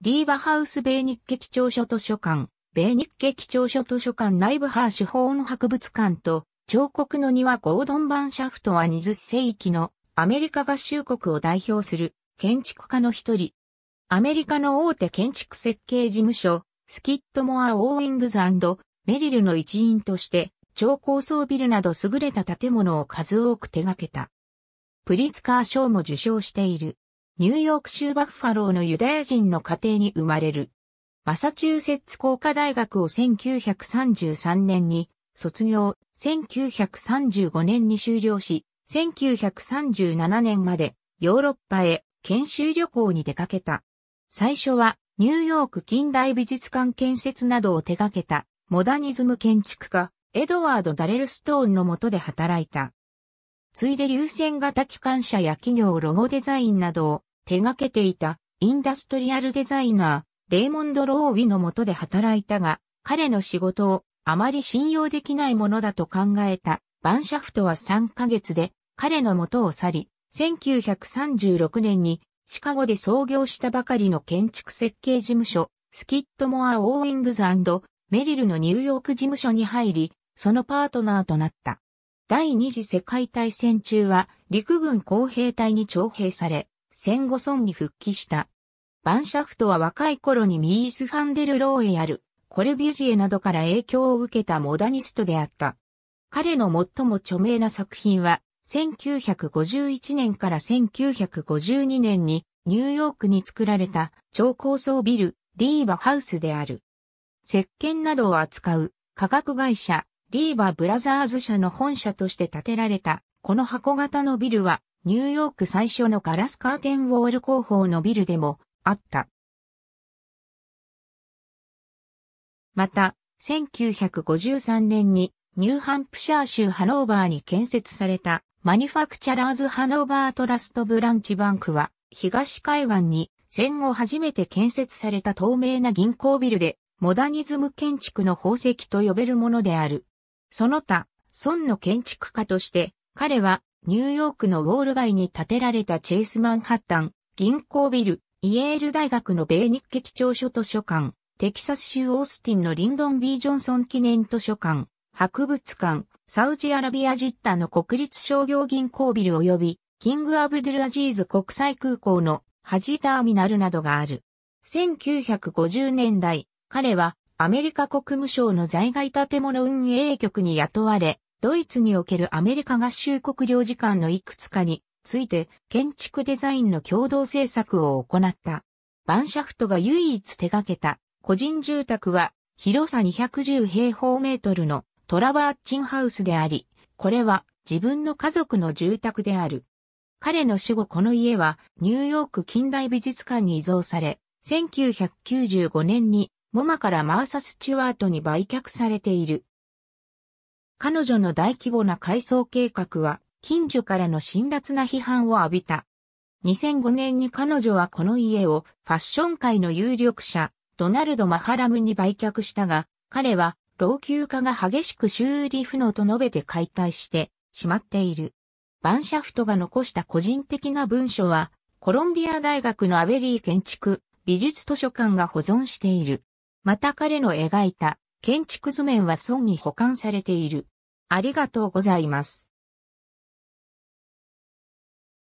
リーバハウス米日劇庁所書図書館、米日劇庁所書図書館内部ハーシュ法の博物館と、彫刻の庭ゴードン・バンシャフトは20世紀のアメリカ合衆国を代表する建築家の一人。アメリカの大手建築設計事務所、スキットモア・オーイングズメリルの一員として、超高層ビルなど優れた建物を数多く手掛けた。プリツカー賞も受賞している。ニューヨーク州バッファローのユダヤ人の家庭に生まれる。マサチューセッツ工科大学を1933年に卒業、1935年に修了し、1937年までヨーロッパへ研修旅行に出かけた。最初はニューヨーク近代美術館建設などを手掛けたモダニズム建築家エドワード・ダレルストーンの下で働いた。ついで流線型機関車や企業ロゴデザインなどを手掛けていたインダストリアルデザイナー、レイモンド・ローウィの下で働いたが、彼の仕事をあまり信用できないものだと考えたバンシャフトは3ヶ月で彼のとを去り、1936年にシカゴで創業したばかりの建築設計事務所、スキットモア・オーイングズメリルのニューヨーク事務所に入り、そのパートナーとなった。第二次世界大戦中は陸軍工兵隊に徴兵され、戦後村に復帰した。バンシャフトは若い頃にミース・ファンデル・ローエやる、コルビュジエなどから影響を受けたモダニストであった。彼の最も著名な作品は、1951年から1952年にニューヨークに作られた超高層ビル、リーバハウスである。石鹸などを扱う化学会社、リーバブラザーズ社の本社として建てられた、この箱型のビルはニューヨーク最初のガラスカーテンウォール工法のビルでもあった。また、1953年にニューハンプシャー州ハノーバーに建設されたマニファクチャラーズハノーバートラストブランチバンクは東海岸に戦後初めて建設された透明な銀行ビルでモダニズム建築の宝石と呼べるものである。その他、村の建築家として彼はニューヨークのウォール街に建てられたチェイスマンハッタン、銀行ビル、イエール大学の米日記長書図書館、テキサス州オースティンのリンドン・ B・ ジョンソン記念図書館、博物館、サウジアラビアジッタの国立商業銀行ビル及び、キング・アブドゥル・アジーズ国際空港のハジターミナルなどがある。1950年代、彼はアメリカ国務省の在外建物運営局に雇われ、ドイツにおけるアメリカ合衆国領事館のいくつかについて建築デザインの共同制作を行った。バンシャフトが唯一手掛けた個人住宅は広さ210平方メートルのトラバーチンハウスであり、これは自分の家族の住宅である。彼の死後この家はニューヨーク近代美術館に移蔵され、1995年にモマからマーサスチュワートに売却されている。彼女の大規模な改装計画は、近所からの辛辣な批判を浴びた。2005年に彼女はこの家をファッション界の有力者、ドナルド・マハラムに売却したが、彼は老朽化が激しく修理不能と述べて解体してしまっている。バンシャフトが残した個人的な文書は、コロンビア大学のアベリー建築美術図書館が保存している。また彼の描いた建築図面は損に保管されている。ありがとうございます。